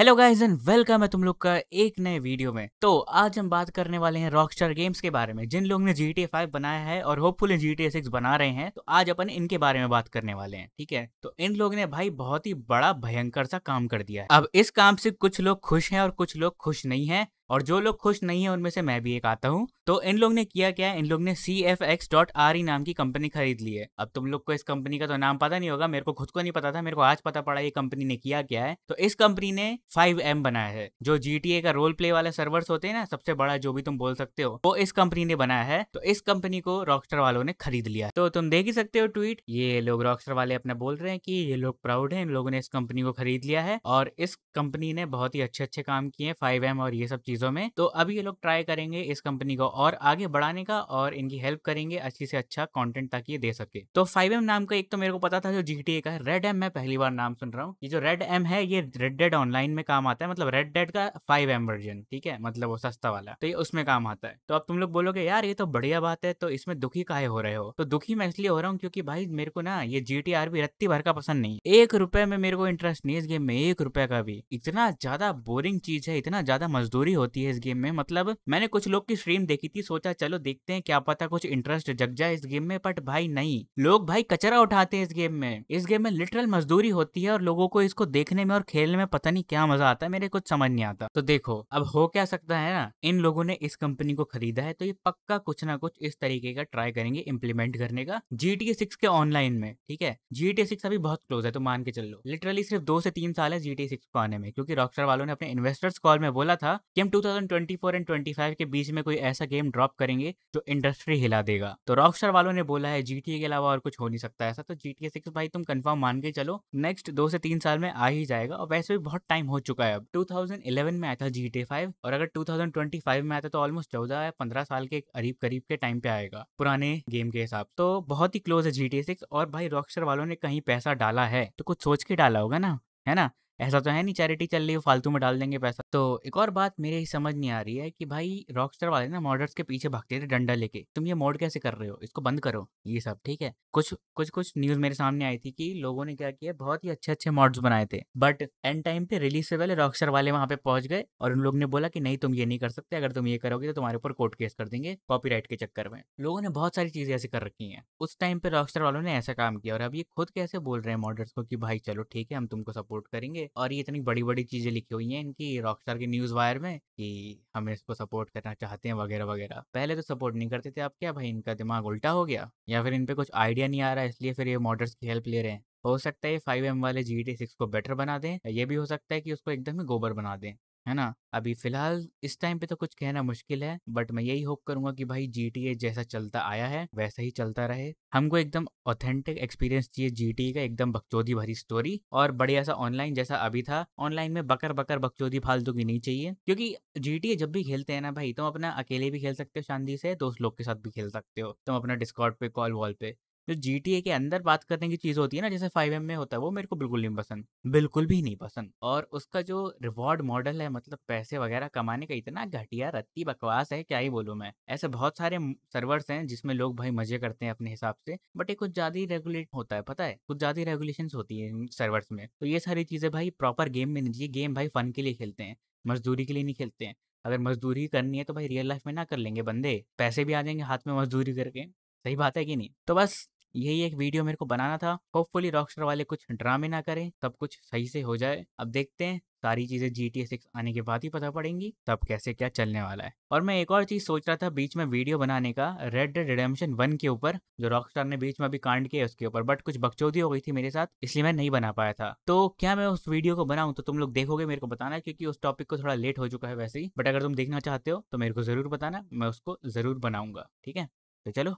hello guys and welcome है तुम लोग का एक नए वीडियो में तो आज हम बात करने वाले हैं रॉकस्टार गेम्स के बारे में जिन लोग ने जी टी फाइव बनाया है और होपफुल जी टी सिक्स बना रहे हैं तो आज अपन इनके बारे में बात करने वाले हैं ठीक है तो इन लोग ने भाई बहुत ही बड़ा भयंकर सा काम कर दिया है अब इस काम से कुछ लोग खुश हैं और कुछ लोग खुश नहीं है और जो लोग खुश नहीं है उनमें से मैं भी एक आता हूँ तो इन लोग ने किया क्या इन लोग ने C F X dot R E नाम की कंपनी खरीद ली है अब तुम लोग को इस कंपनी का तो नाम पता नहीं होगा मेरे को खुद को नहीं पता था मेरे को आज पता पड़ा ये कंपनी ने किया क्या है तो इस कंपनी ने फाइव एम बनाया है जो जी टी ए का रोल प्ले वाले सर्वर्स होते हैं ना सबसे बड़ा जो भी तुम बोल सकते हो वो इस कंपनी ने बनाया है तो इस कंपनी को रॉकस्टर वालों ने खरीद लिया तो तुम देख ही सकते हो ट्वीट ये लोग रॉकस्टर वाले अपना बोल रहे हैं कि ये लोग प्राउड है इन लोगों ने इस कंपनी को खरीद लिया है और इस कंपनी ने बहुत ही अच्छे अच्छे काम किए फाइव एम और ये सब चीज चीज़ों में तो अभी ये लोग ट्राई करेंगे इस कंपनी को और आगे बढ़ाने का और इनकी हेल्प करेंगे अच्छी से अच्छा कॉन्टेंट ताकि ये दे सके तो फाइव एम नाम का एक तो मेरे को पता था जो जी का है रेड एम मैं पहली बार नाम सुन रहा हूँ ये जो रेड एम है ये रेड डेड ऑनलाइन में काम आता है मतलब रेड डेड का फाइव एम वर्जन ठीक है मतलब वो सस्ता वाला तो ये उसमें काम आता है तो अब तुम लोग बोलोगे यार ये तो बढ़िया बात है तो इसमें दुखी काहे हो रहे हो तो दुखी मैं इसलिए हो रहा हूँ क्योंकि भाई मेरे को ना ये जी भी रत्ती भर का पसंद नहीं एक रुपए में मेरे को इंटरेस्ट नहीं है इस गेम में एक रुपए का भी इतना ज्यादा बोरिंग चीज है इतना ज्यादा मजदूरी होती होती है इस गेम में मतलब मैंने कुछ लोग की स्ट्रीम देखी थी सोचा चलो देखते हैं क्या पता कुछ इंटरेस्ट जग जाए इस गेम में बट भाई नहीं लोग भाई कचरा उठाते हैं इस गेम में इस गेम में लिटरल मजदूरी होती है और लोगों को इसको देखने में और खेलने में पता नहीं क्या मजा आता है मेरे कुछ समझ नहीं आता तो देखो अब हो क्या सकता है ना इन लोगों ने इस कंपनी को खरीदा है तो ये पक्का कुछ ना कुछ इस तरीके का ट्राई करेंगे इम्प्लीमेंट करने का जीटीए सिक्स के ऑनलाइन में ठीक है जीटीए सिक्स अभी बहुत क्लोज है तो मान के चल लो लिटरली सिर्फ दो से तीन साल है जीटीए सिक्स को आने में क्योंकि रॉकस्टार वालों ने अपने इन्वेस्टर्स कॉल में बोला था कि हम 2024 एंड 25 के बीच में कोई ऐसा गेम ड्रॉप करेंगे जो इंडस्ट्री हिला देगा तो रॉकस्टार वालों ने बोला है जीटीए के अलावा और कुछ हो नहीं सकता ऐसा तो जीटीए सिक्स भाई तुम कंफर्म मान के चलो नेक्स्ट दो से तीन साल में आ ही जाएगा और वैसे भी बहुत टाइम हो चुका है अब 2011 में आया था जी टी फाइव और अगर 2025 में आता तो ऑलमोस्ट चौदह या पंद्रह साल के करीब करीब के टाइम पे आएगा पुराने गेम के हिसाब तो बहुत ही क्लोज है जी टी सिक्स और भाई रॉकस्टर वालों ने कहीं पैसा डाला है तो कुछ सोच के डाला होगा ना है ना ऐसा तो है नहीं चैरिटी चल रही है फालतू में डाल देंगे पैसा तो एक और बात मेरे ही समझ नहीं आ रही है कि भाई रॉकस्टार वाले ना मॉडर्स के पीछे भागते थे डंडा लेके तुम ये मॉड कैसे कर रहे हो इसको बंद करो ये सब ठीक है कुछ कुछ कुछ न्यूज मेरे सामने आई थी कि लोगों ने क्या किया बहुत ही अच्छे अच्छे मॉड्स बनाए थे बट एंड टाइम पे रिलीज से पहले रॉकस्टार वाले वहाँ पे पहुंच गए और उन लोगों ने बोला कि नहीं तुम ये नहीं कर सकते अगर तुम ये करोगे तो तुम्हारे ऊपर कोर्ट केस कर देंगे कॉपी के चक्कर में लोगों ने बहुत सारी चीजें ऐसी कर रखी है उस टाइम पे रॉकस्टार वालों ने ऐसा काम किया और अब ये खुद कैसे बोल रहे हैं मॉडर्स को कि भाई चलो ठीक है हम तुमको सपोर्ट करेंगे और ये इतनी बड़ी बड़ी चीजें लिखी हुई हैं इनकी रॉकस्टार के न्यूज वायर में कि हम इसको सपोर्ट करना चाहते हैं वगैरह वगैरह पहले तो सपोर्ट नहीं करते थे आप क्या भाई इनका दिमाग उल्टा हो गया या फिर इन पे कुछ आइडिया नहीं आ रहा इसलिए फिर ये मॉडर्स की हेल्प ले रहे हैं हो सकता है फाइव एम वाले जी टी सिक्स को बेटर बना दें ये भी हो सकता है कि उसको एकदम ही गोबर बना दें है ना अभी फिलहाल इस टाइम पे तो कुछ कहना मुश्किल है बट मैं यही होप करूंगा कि भाई जी जैसा चलता आया है वैसा ही चलता रहे हमको एकदम ऑथेंटिक एक्सपीरियंस चाहिए जी का एकदम बकचोदी भरी स्टोरी और बढ़िया सा ऑनलाइन जैसा अभी था ऑनलाइन में बकर बकर बकचोदी फालतू की नहीं चाहिए क्योंकि जी जब भी खेलते हैं ना भाई तुम अपना अकेले भी खेल सकते हो शांति से दोस्त लोग के साथ भी खेल सकते हो तुम अपना डिस्कॉर्ड पे कॉल वॉल पे जो जी टी ए के अंदर बात करने की चीज़ होती है ना जैसे फाइव एम में होता है वो मेरे को बिल्कुल नहीं पसंद बिल्कुल भी नहीं पसंद और उसका जो रिवॉर्ड मॉडल है मतलब पैसे वगैरह कमाने का इतना घटिया रत्ती बकवास है क्या ही बोलूँ मैं ऐसे बहुत सारे सर्वर्स हैं जिसमें लोग भाई मजे करते हैं अपने हिसाब से बट ये कुछ ज़्यादा ही रेगुलेट होता है पता है कुछ ज़्यादा रेगुलेशन होती है सर्वर्स में तो ये सारी चीज़ें भाई प्रॉपर गेम में नहीं चाहिए गेम भाई फन के लिए खेलते हैं मजदूरी के लिए नहीं खेलते हैं अगर मजदूरी करनी है तो भाई रियल लाइफ में ना कर लेंगे बंदे पैसे भी आ जाएंगे हाथ में मजदूरी करके सही बात है कि नहीं तो बस यही एक वीडियो मेरे को बनाना था होपफुली रॉकस्टार वाले कुछ ड्रामे ना करें सब कुछ सही से हो जाए अब देखते हैं सारी चीजें जी टी सिक्स आने के बाद ही पता पड़ेंगी तब कैसे क्या चलने वाला है और मैं एक और चीज सोच रहा था बीच में वीडियो बनाने का रेड डेड रिडेम्पशन वन के ऊपर जो रॉकस्टार ने बीच में अभी कांड किया उसके ऊपर बट कुछ बकचौदी हो गई थी मेरे साथ इसलिए मैं नहीं बना पाया था तो क्या मैं उस वीडियो को बनाऊँ तो तुम लोग देखोगे मेरे को बताना क्योंकि उस टॉपिक को थोड़ा लेट हो चुका है वैसे ही बट अगर तुम देखना चाहते हो तो मेरे को जरूर बताना मैं उसको जरूर बनाऊंगा ठीक है तो चलो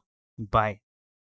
बाय